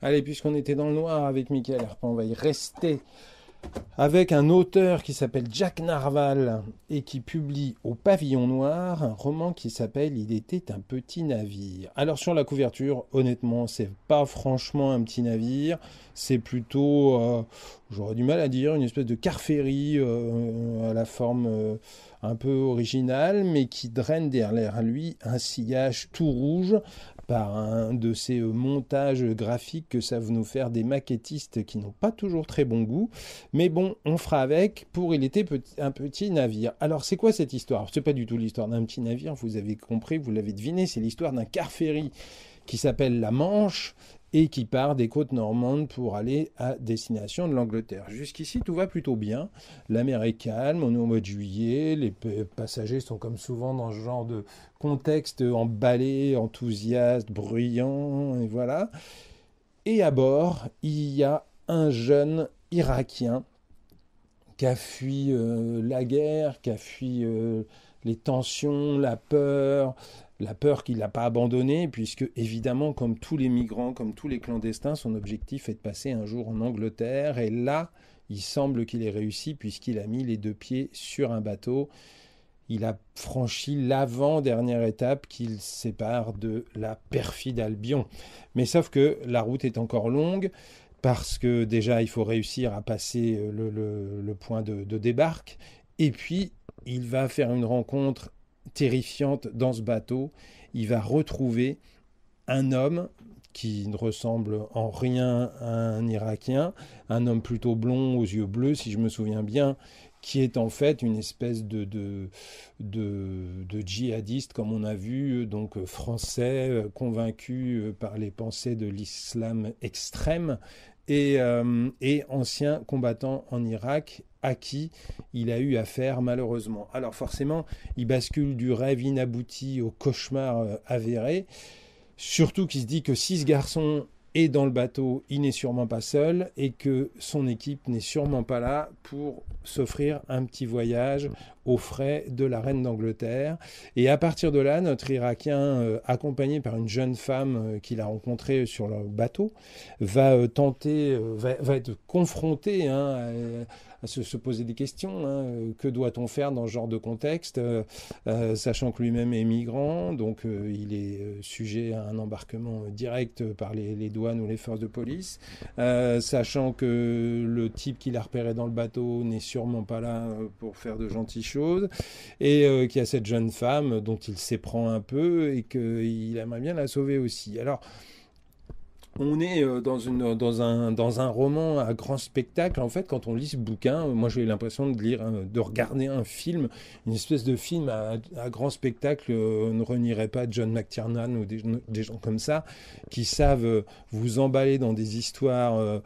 Allez, puisqu'on était dans le noir avec Michael Herpin, on va y rester avec un auteur qui s'appelle Jack Narval et qui publie au Pavillon Noir un roman qui s'appelle Il était un petit navire. Alors sur la couverture, honnêtement, c'est pas franchement un petit navire, c'est plutôt, euh, j'aurais du mal à dire, une espèce de carférie euh, à la forme euh, un peu originale, mais qui draine derrière lui un sillage tout rouge par un de ces euh, montages graphiques que savent nous faire des maquettistes qui n'ont pas toujours très bon goût. Mais bon, on fera avec pour Il était un petit navire. Alors c'est quoi cette histoire Ce n'est pas du tout l'histoire d'un petit navire, vous avez compris, vous l'avez deviné, c'est l'histoire d'un car ferry qui s'appelle La Manche et qui part des côtes normandes pour aller à destination de l'Angleterre. Jusqu'ici, tout va plutôt bien. La mer est calme, on est au mois de juillet, les passagers sont comme souvent dans ce genre de contexte emballé, enthousiaste, bruyant, et voilà. Et à bord, il y a un jeune Irakien Qu'a fui euh, la guerre, qu'a fui euh, les tensions, la peur, la peur qu'il n'a pas abandonnée, puisque évidemment, comme tous les migrants, comme tous les clandestins, son objectif est de passer un jour en Angleterre, et là, il semble qu'il ait réussi, puisqu'il a mis les deux pieds sur un bateau. Il a franchi l'avant-dernière étape qu'il sépare de la perfide Albion. Mais sauf que la route est encore longue, parce que déjà, il faut réussir à passer euh, le, point de, de débarque. Et puis, il va faire une rencontre terrifiante dans ce bateau. Il va retrouver un homme qui ne ressemble en rien à un Irakien, un homme plutôt blond aux yeux bleus, si je me souviens bien, qui est en fait une espèce de, de, de, djihadiste, comme on a vu, euh, donc euh, français, euh, convaincu par les pensées de l'islam extrême, et, et, ancien combattant en Irak à qui il a eu affaire malheureusement. Alors forcément, il bascule du rêve inabouti au cauchemar avéré, surtout qu'il se dit que si ce garçon et dans le bateau, il n'est sûrement pas seul et que son équipe n'est sûrement pas là pour s'offrir un petit voyage aux frais de la reine d'Angleterre. Et à partir de là, notre Irakien, euh, accompagné par une jeune femme euh, qu'il a rencontrée sur le bateau, va euh, tenter, va, être confronté hein, à à se, poser des questions. Hein. Euh, que doit-on faire dans ce genre de contexte, euh, euh, sachant que lui-même est migrant, donc il est sujet à un embarquement direct par les, douanes ou les forces de police, sachant que le type qu'il a repéré dans le bateau n'est sûrement pas là pour faire de gentilles choses, et qu'il y a cette jeune femme dont il s'éprend un peu et qu'il aimerait bien la sauver aussi. Alors, on est euh, dans, une, dans, un, dans un roman à grand spectacle. En fait, quand on lit ce bouquin, euh, moi j'ai l'impression de lire, de regarder un film, une espèce de film à, grand spectacle. On euh, ne renierait pas John McTiernan ou des, gens comme ça qui savent vous emballer dans des histoires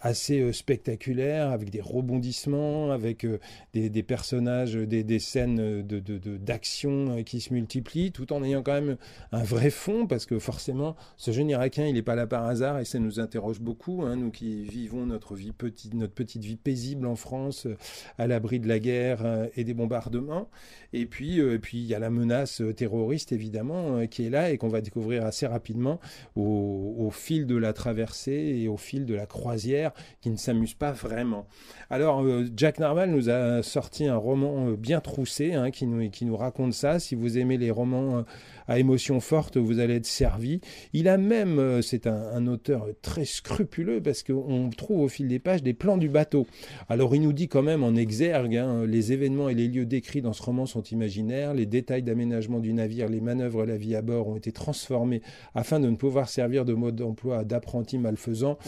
assez spectaculaires avec des rebondissements, avec des, personnages, des, scènes d'action de, qui se multiplient tout en ayant quand même un vrai fond parce que forcément, ce jeune Irakien, il n'est pas là par hasard et ça nous interroge beaucoup, hein, nous qui vivons notre vie petite, notre petite vie paisible en France, euh, à l'abri de la guerre euh, et des bombardements. Et puis, euh, et puis il y a la menace terroriste évidemment qui est là et qu'on va découvrir assez rapidement au, fil de la traversée et au fil de la croisière qui ne s'amuse pas vraiment. Alors Jack Narval nous a sorti un roman bien troussé hein, qui, nous, qui nous raconte ça. Si vous aimez les romans à émotion forte, vous allez être servi. Il a même, c'est un un auteur très scrupuleux parce qu'on trouve au fil des pages des plans du bateau. Alors il nous dit quand même en exergue, hein, les événements et les lieux décrits dans ce roman sont imaginaires, les détails d'aménagement du navire, les manœuvres à la vie à bord ont été transformés afin de ne pouvoir servir de mode d'emploi d'apprentis malfaisants.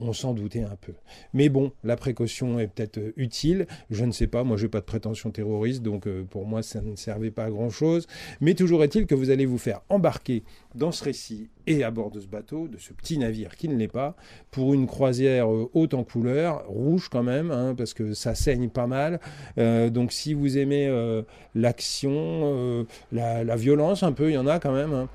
On s'en doutait un peu. Mais bon, la précaution est peut-être utile. Je ne sais pas, moi je n'ai pas de prétention terroriste, donc euh, pour moi ça ne servait pas à grand-chose. Mais toujours est-il que vous allez vous faire embarquer dans ce récit et à bord de ce bateau, de ce petit navire qui ne l'est pas, pour une croisière euh, haute en couleur, rouge quand même, hein, parce que ça saigne pas mal. Euh, donc si vous aimez euh, l'action, la, violence un peu, il y en a quand même. Hein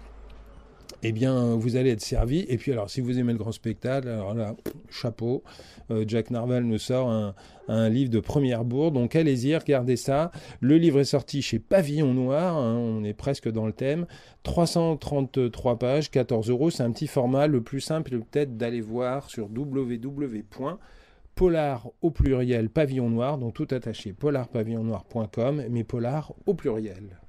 eh bien, vous allez être servi. Et puis, alors, si vous aimez le grand spectacle, alors là, chapeau. Euh, Jack Narval nous sort un, livre de première bourre. Donc, allez-y, regardez ça. Le livre est sorti chez Pavillon Noir. Hein, on est presque dans le thème. 333 pages, 14 euros. C'est un petit format. Le plus simple, peut-être, d'aller voir sur wwwpolar au pluriel pavillon noir, donc tout attaché polarpavillonnoir.com, mais polar au pluriel.